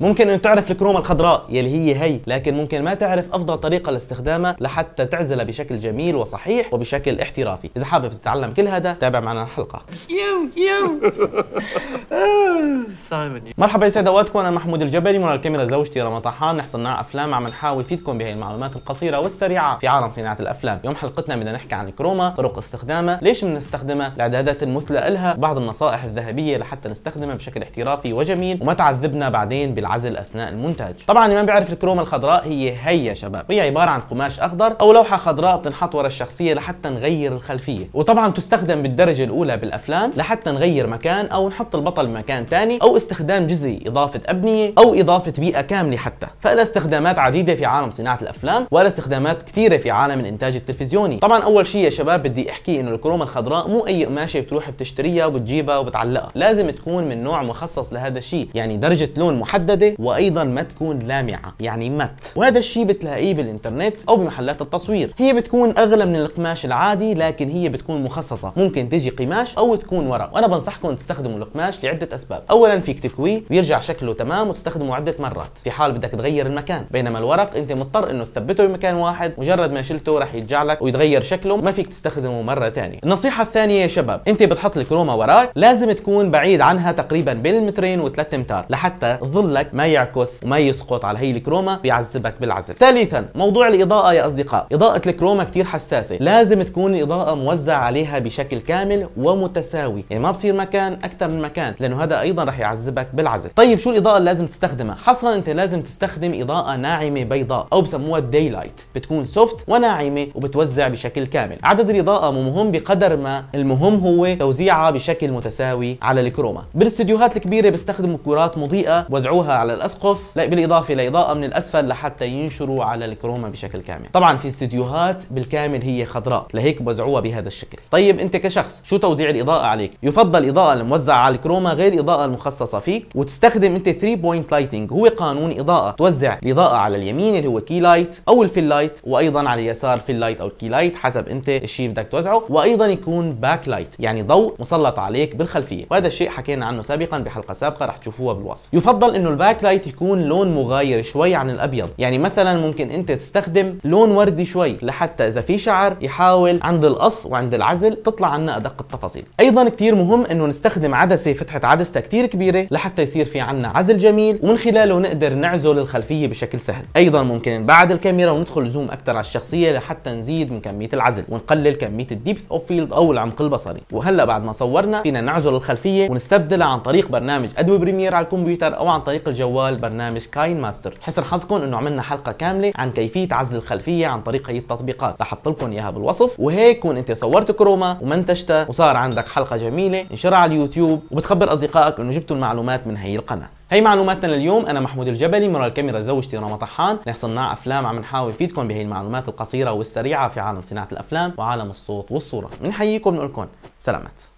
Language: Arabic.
ممكن أن تعرف الكرومة الخضراء يلي هي هي لكن ممكن ما تعرف أفضل طريقة لاستخدامها لحتى تعزلها بشكل جميل وصحيح وبشكل احترافي إذا حابب تتعلم كل هذا تابع معنا الحلقة سايمون مرحبا يسعد اوقاتكم انا محمود الجبلي من الكاميرا زوجتي رمى طحان نحن صناع افلام عم نحاول نفيدكم بهي المعلومات القصيره والسريعه في عالم صناعه الافلام يوم حلقتنا بدنا نحكي عن الكروما طرق استخدامها ليش بنستخدمها الاعدادات المثلى لها بعض النصائح الذهبيه لحتى نستخدمها بشكل احترافي وجميل وما تعذبنا بعدين بالعزل اثناء المونتاج طبعا اللي ما بيعرف الكروما الخضراء هي هي شباب هي عباره عن قماش اخضر او لوحه خضراء بتنحط ورا الشخصيه لحتى نغير الخلفيه وطبعا تستخدم بالدرجه الاولى بالافلام لحتى نغير مكان او نحط البطل بمكان ثاني او استخدام جزئي إضافة أبنية أو إضافة بيئة كاملة حتى فلها استخدامات عديدة في عالم صناعة الأفلام ولا استخدامات كثيرة في عالم الإنتاج التلفزيوني طبعا أول شيء يا شباب بدي أحكي إنه الكروم الخضراء مو أي قماشة بتروح بتشتريها وبتجيبها وبتعلقها لازم تكون من نوع مخصص لهذا الشيء يعني درجة لون محددة وأيضا ما تكون لامعة يعني مت وهذا الشيء بتلاقيه بالإنترنت أو بمحلات التصوير هي بتكون أغلى من القماش العادي لكن هي بتكون مخصصة ممكن تجي قماش أو تكون ورق وأنا بنصحكم تستخدموا القماش لعدة أسباب أولا في فيك تكويه بيرجع شكله تمام وتستخدمه عده مرات في حال بدك تغير المكان بينما الورق انت مضطر انه تثبته بمكان واحد مجرد ما شلته راح يرجع لك ويتغير شكله ما فيك تستخدمه مره ثانيه النصيحه الثانيه يا شباب انت بتحط الكروما وراك لازم تكون بعيد عنها تقريبا بين المترين وثلاث امتار لحتى ظلك ما يعكس وما يسقط على هي الكروما بيعذبك بالعزل ثالثا موضوع الاضاءه يا اصدقاء اضاءه الكروما كثير حساسه لازم تكون الاضاءه موزعه عليها بشكل كامل ومتساوي يعني ما بصير مكان اكثر من مكان لانه هذا ايضا راح يعذب يعذبك بالعزل طيب شو الاضاءه اللي لازم تستخدمها حصرا انت لازم تستخدم اضاءه ناعمه بيضاء او بسموها الدي لايت بتكون سوفت وناعمه وبتوزع بشكل كامل عدد الاضاءه مو مهم بقدر ما المهم هو توزيعها بشكل متساوي على الكروما بالاستديوهات الكبيره بيستخدموا كرات مضيئه وزعوها على الاسقف بالاضافه لاضاءه من الاسفل لحتى ينشروا على الكروما بشكل كامل طبعا في استديوهات بالكامل هي خضراء لهيك بزعوها بهذا الشكل طيب انت كشخص شو توزيع الاضاءه عليك يفضل الاضاءه الموزعه على الكروما غير الاضاءه المخصصه مخصصه فيك وتستخدم انت 3 بوينت لايتنج هو قانون اضاءه توزع الاضاءه على اليمين اللي هو كي لايت او الفيل لايت وايضا على اليسار فيل لايت او الكي لايت حسب انت الشيء بدك توزعه وايضا يكون باك لايت يعني ضوء مسلط عليك بالخلفيه وهذا الشيء حكينا عنه سابقا بحلقه سابقه رح تشوفوها بالوصف يفضل انه الباك لايت يكون لون مغاير شوي عن الابيض يعني مثلا ممكن انت تستخدم لون وردي شوي لحتى اذا في شعر يحاول عند القص وعند العزل تطلع عنا ادق التفاصيل ايضا كثير مهم انه نستخدم عدسه فتحه عدستها كثير كبيره كبيرة لحتى يصير في عنا عزل جميل ومن خلاله نقدر نعزل الخلفية بشكل سهل أيضا ممكن نبعد الكاميرا وندخل زوم أكثر على الشخصية لحتى نزيد من كمية العزل ونقلل كمية الديبث أوف فيلد أو العمق البصري وهلأ بعد ما صورنا فينا نعزل الخلفية ونستبدلها عن طريق برنامج أدوي بريمير على الكمبيوتر أو عن طريق الجوال برنامج كاين ماستر حسن حظكم أنه عملنا حلقة كاملة عن كيفية عزل الخلفية عن طريق هي التطبيقات رح أحط لكم إياها بالوصف وهيك كون أنت صورت كروما ومنتجتها وصار عندك حلقة جميلة انشرها على اليوتيوب وبتخبر أصدقائك أنه جبتوا المعلومات من هي القناه هي معلوماتنا لليوم انا محمود الجبلي من الكاميرا زوجتي رنا طحان نحن صناع افلام عم نحاول نفيدكم بهي المعلومات القصيره والسريعه في عالم صناعه الافلام وعالم الصوت والصوره بنحييكم بنقول لكم سلامات